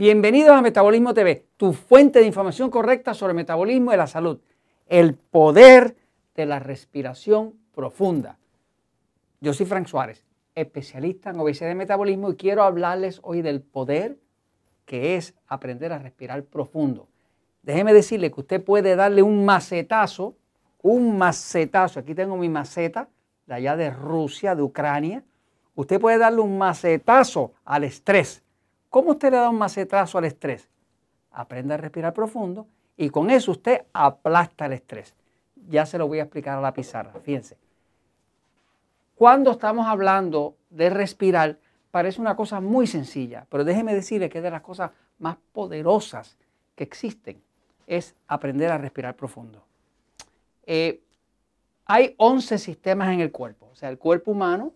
Bienvenidos a Metabolismo TV, tu fuente de información correcta sobre metabolismo y la salud. El poder de la respiración profunda. Yo soy Frank Suárez, especialista en obesidad y metabolismo y quiero hablarles hoy del poder que es aprender a respirar profundo. Déjeme decirle que usted puede darle un macetazo, un macetazo, aquí tengo mi maceta de allá de Rusia, de Ucrania. Usted puede darle un macetazo al estrés ¿Cómo usted le da un macetazo al estrés? Aprenda a respirar profundo y con eso usted aplasta el estrés. Ya se lo voy a explicar a la pizarra, fíjense. Cuando estamos hablando de respirar, parece una cosa muy sencilla, pero déjeme decirle que es de las cosas más poderosas que existen, es aprender a respirar profundo. Eh, hay 11 sistemas en el cuerpo, o sea, el cuerpo humano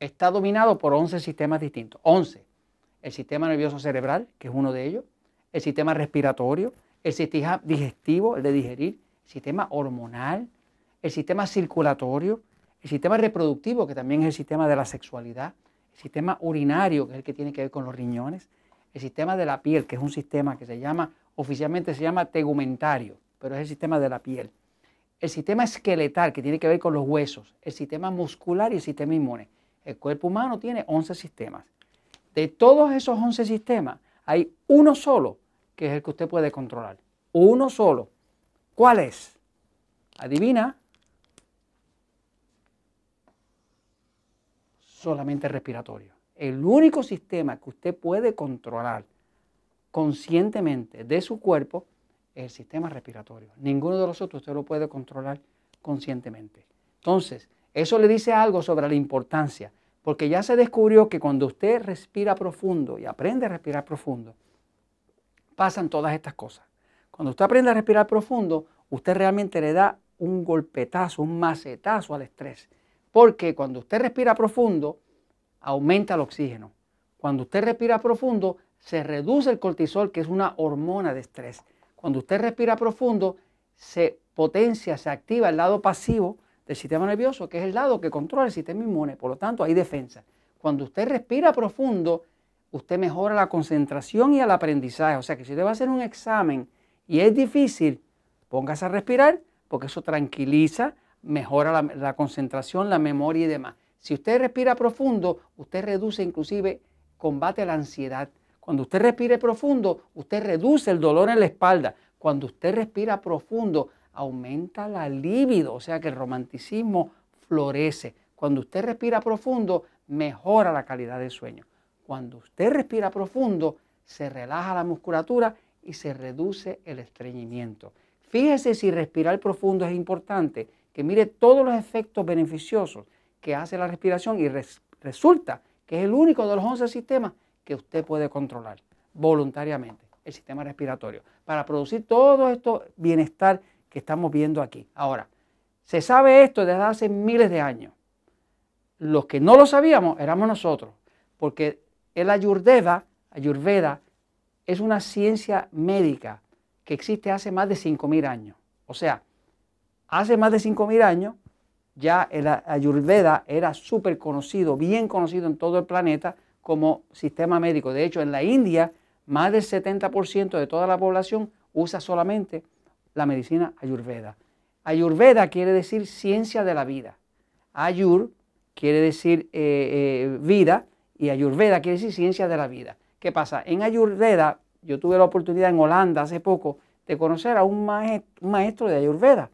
está dominado por 11 sistemas distintos. 11. El sistema nervioso cerebral, que es uno de ellos, el sistema respiratorio, el sistema digestivo, el de digerir, el sistema hormonal, el sistema circulatorio, el sistema reproductivo, que también es el sistema de la sexualidad, el sistema urinario, que es el que tiene que ver con los riñones, el sistema de la piel, que es un sistema que se llama, oficialmente se llama tegumentario, pero es el sistema de la piel, el sistema esqueletal, que tiene que ver con los huesos, el sistema muscular y el sistema inmune. El cuerpo humano tiene 11 sistemas. De todos esos 11 sistemas, hay uno solo que es el que usted puede controlar. Uno solo. ¿Cuál es? Adivina. Solamente respiratorio. El único sistema que usted puede controlar conscientemente de su cuerpo es el sistema respiratorio. Ninguno de los otros usted lo puede controlar conscientemente. Entonces, eso le dice algo sobre la importancia, porque ya se descubrió que cuando usted respira profundo y aprende a respirar profundo, pasan todas estas cosas. Cuando usted aprende a respirar profundo, usted realmente le da un golpetazo, un macetazo al estrés, porque cuando usted respira profundo, aumenta el oxígeno. Cuando usted respira profundo, se reduce el cortisol, que es una hormona de estrés. Cuando usted respira profundo, se potencia, se activa el lado pasivo del sistema nervioso, que es el lado que controla el sistema inmune. Por lo tanto, hay defensa. Cuando usted respira profundo, usted mejora la concentración y el aprendizaje. O sea que si usted va a hacer un examen y es difícil, póngase a respirar porque eso tranquiliza, mejora la, concentración, la memoria y demás. Si usted respira profundo, usted reduce inclusive, combate la ansiedad. Cuando usted respire profundo, usted reduce el dolor en la espalda. Cuando usted respira profundo, aumenta la libido, o sea que el romanticismo florece. Cuando usted respira profundo, mejora la calidad del sueño. Cuando usted respira profundo, se relaja la musculatura y se reduce el estreñimiento. Fíjese si respirar profundo es importante, que mire todos los efectos beneficiosos que hace la respiración y resulta que es el único de los 11 sistemas que usted puede controlar voluntariamente, el sistema respiratorio, para producir todo esto bienestar estamos viendo aquí. Ahora, se sabe esto desde hace miles de años. Los que no lo sabíamos éramos nosotros, porque el Ayurveda, Ayurveda es una ciencia médica que existe hace más de 5.000 años. O sea, hace más de 5.000 años ya el Ayurveda era súper conocido, bien conocido en todo el planeta como sistema médico. De hecho, en la India, más del 70% de toda la población usa solamente la medicina ayurveda. Ayurveda quiere decir ciencia de la vida. Ayur quiere decir eh, eh, vida y ayurveda quiere decir ciencia de la vida. ¿Qué pasa? En ayurveda, yo tuve la oportunidad en Holanda hace poco de conocer a un maestro, de ayurveda.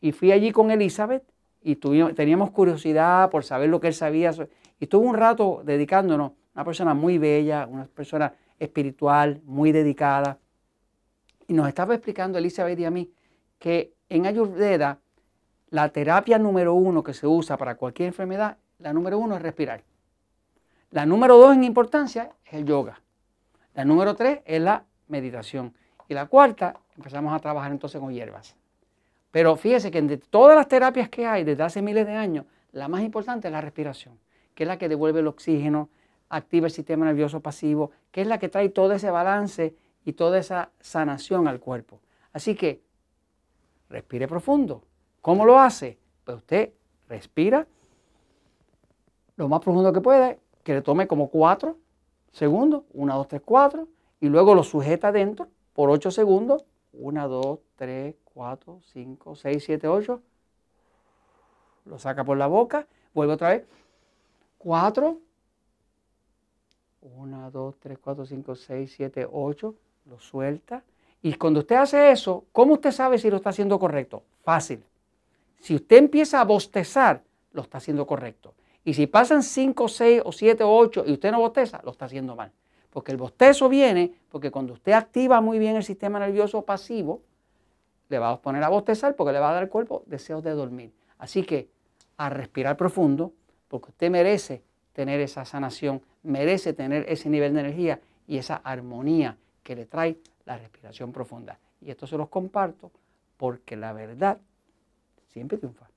Y fui allí con Elizabeth y tuvimos, teníamos curiosidad por saber lo que él sabía. Y estuvo un rato dedicándonos, una persona muy bella, una persona espiritual, muy dedicada. Y nos estaba explicando Elizabeth y a mí que en Ayurveda la terapia número uno que se usa para cualquier enfermedad, la número uno es respirar. La número dos en importancia es el yoga. La número tres es la meditación. Y la cuarta, empezamos a trabajar entonces con hierbas. Pero fíjese que de todas las terapias que hay desde hace miles de años, la más importante es la respiración, que es la que devuelve el oxígeno, activa el sistema nervioso pasivo, que es la que trae todo ese balance y toda esa sanación al cuerpo. Así que respire profundo. ¿Cómo lo hace? Pues usted respira lo más profundo que pueda, que le tome como 4 segundos, 1, 2, 3, 4, y luego lo sujeta adentro por 8 segundos, 1, 2, 3, 4, 5, 6, 7, 8. Lo saca por la boca, vuelve otra vez. 4, 1, 2, 3, 4, 5, 6, 7, 8 lo suelta. Y cuando usted hace eso, ¿cómo usted sabe si lo está haciendo correcto? Fácil. Si usted empieza a bostezar, lo está haciendo correcto. Y si pasan 5, 6 o 7 o 8 y usted no bosteza, lo está haciendo mal. Porque el bostezo viene porque cuando usted activa muy bien el sistema nervioso pasivo, le va a poner a bostezar porque le va a dar al cuerpo deseos de dormir. Así que a respirar profundo, porque usted merece tener esa sanación, merece tener ese nivel de energía y esa armonía que le trae la respiración profunda. Y esto se los comparto porque la verdad siempre triunfa.